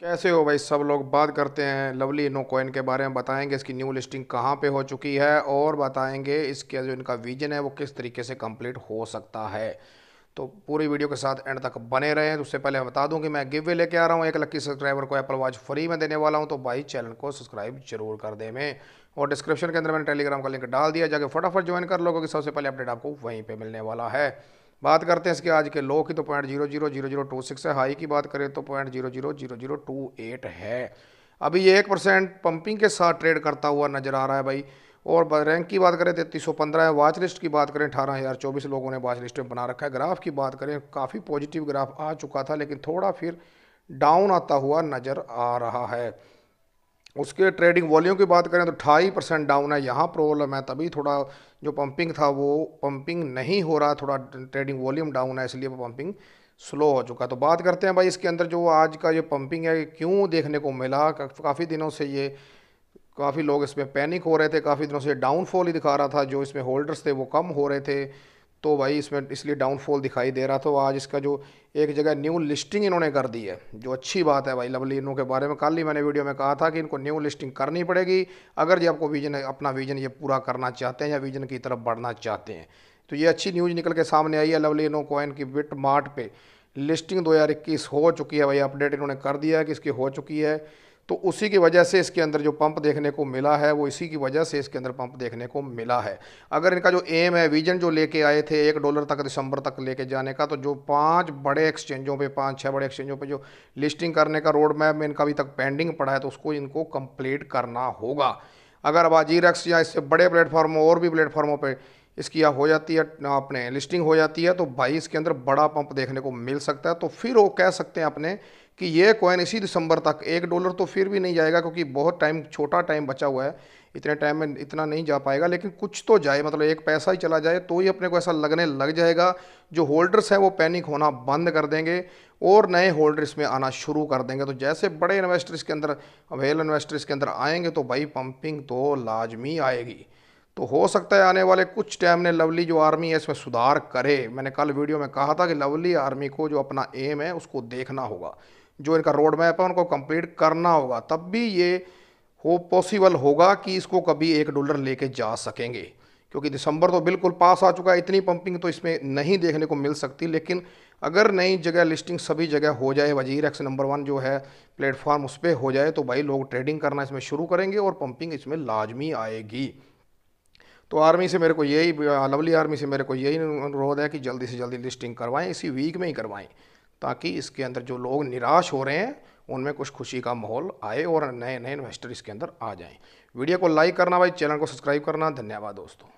कैसे हो भाई सब लोग बात करते हैं लवली इनो कॉइन के बारे में बताएंगे इसकी न्यू लिस्टिंग कहाँ पे हो चुकी है और बताएंगे इसके जो इनका विजन है वो किस तरीके से कंप्लीट हो सकता है तो पूरी वीडियो के साथ एंड तक बने रहें तो उससे पहले मैं बता दूं कि मैं गिव वे लेके आ रहा हूं एक लक्की सब्सक्राइबर को एप्पल वॉच फ्री में देने वाला हूं तो भाई चैनल को सब्सक्राइब जरूर कर दे मैं और डिस्क्रिप्शन के अंदर मैंने टेलीग्राम का लिंक डाल दिया जाके फटाफट ज्वाइन कर लो क्योंकि सबसे पहले अपडेट आपको वहीं पर मिलने वाला है बात करते हैं इसके आज के लो की तो point zero zero zero zero two six है हाई की बात करें तो point zero zero zero zero two eight है अभी ये एक परसेंट पंपिंग के साथ ट्रेड करता हुआ नजर आ रहा है भाई और रैंक की बात करें तैतीस सौ पंद्रह है वाच लिस्ट की बात करें अठारह हज़ार चौबीस लोगों ने वाच लिस्ट में बना रखा है ग्राफ की बात करें काफ़ी पॉजिटिव ग्राफ आ चुका था लेकिन थोड़ा फिर डाउन आता हुआ नज़र आ रहा है उसके ट्रेडिंग वॉल्यूम की बात करें तो ढाई परसेंट डाउन है यहाँ प्रॉब्लम है तभी थोड़ा जो पंपिंग था वो पंपिंग नहीं हो रहा थोड़ा ट्रेडिंग वॉल्यूम डाउन है इसलिए वो पंपिंग स्लो हो चुका तो बात करते हैं भाई इसके अंदर जो आज का ये पंपिंग है क्यों देखने को मिला काफ़ी दिनों से ये काफ़ी लोग इसमें पैनिक हो रहे थे काफ़ी दिनों से डाउनफॉल ही दिखा रहा था जो इसमें होल्डर्स थे वो कम हो रहे थे तो भाई इसमें इसलिए डाउनफॉल दिखाई दे रहा था आज इसका जो एक जगह न्यू लिस्टिंग इन्होंने कर दी है जो अच्छी बात है भाई लवली इनों के बारे में कल ही मैंने वीडियो में कहा था कि इनको न्यू लिस्टिंग करनी पड़ेगी अगर ये आपको विजन अपना विजन ये पूरा करना चाहते हैं या विजन की तरफ बढ़ना चाहते हैं तो ये अच्छी न्यूज़ निकल के सामने आई है लवली इनो कॉइन की बिट मार्ट पर लिस्टिंग दो हो चुकी है भाई अपडेट इन्होंने कर दिया है कि इसकी हो चुकी है तो उसी की वजह से इसके अंदर जो पंप देखने को मिला है वो इसी की वजह से इसके अंदर पंप देखने को मिला है अगर इनका जो एम है विजन जो लेके आए थे एक डॉलर तक दिसंबर तक लेके जाने का तो जो पांच बड़े एक्सचेंजों पे पांच छह बड़े एक्सचेंजों पे जो लिस्टिंग करने का रोड मैप में इनका अभी तक पेंडिंग पड़ा है तो उसको इनको कंप्लीट करना होगा अगर अब या इससे बड़े प्लेटफॉर्मों और भी प्लेटफॉर्मों पर इसकी हो जाती है अपने लिस्टिंग हो जाती है तो भाई इसके अंदर बड़ा पंप देखने को मिल सकता है तो फिर वो कह सकते हैं अपने कि ये कॉइन इसी दिसंबर तक एक डॉलर तो फिर भी नहीं जाएगा क्योंकि बहुत टाइम छोटा टाइम बचा हुआ है इतने टाइम में इतना नहीं जा पाएगा लेकिन कुछ तो जाए मतलब एक पैसा ही चला जाए तो ही अपने को ऐसा लगने लग जाएगा जो होल्डर्स हैं वो पैनिक होना बंद कर देंगे और नए होल्डर इसमें आना शुरू कर देंगे तो जैसे बड़े इन्वेस्टर्स के अंदर अवेल इन्वेस्टर्स के अंदर आएंगे तो भाई पंपिंग तो लाजमी आएगी तो हो सकता है आने वाले कुछ टाइम ने लवली जो आर्मी है इसमें सुधार करे मैंने कल वीडियो में कहा था कि लवली आर्मी को जो अपना एम है उसको देखना होगा जो इनका रोड मैप है उनको कंप्लीट करना होगा तब भी ये हो पॉसिबल होगा कि इसको कभी एक डॉलर लेके जा सकेंगे क्योंकि दिसंबर तो बिल्कुल पास आ चुका है इतनी पंपिंग तो इसमें नहीं देखने को मिल सकती लेकिन अगर नई जगह लिस्टिंग सभी जगह हो जाए वजीर एक्स नंबर वन जो है प्लेटफॉर्म उस पर हो जाए तो भाई लोग ट्रेडिंग करना इसमें शुरू करेंगे और पंपिंग इसमें लाजमी आएगी तो आर्मी से मेरे को यही लवली आर्मी से मेरे को यही अनुरोध है कि जल्दी से जल्दी लिस्टिंग करवाएं इसी वीक में ही करवाएं ताकि इसके अंदर जो लोग निराश हो रहे हैं उनमें कुछ खुशी का माहौल आए और नए नए इन्वेस्टर इसके अंदर आ जाएं वीडियो को लाइक करना भाई चैनल को सब्सक्राइब करना धन्यवाद दोस्तों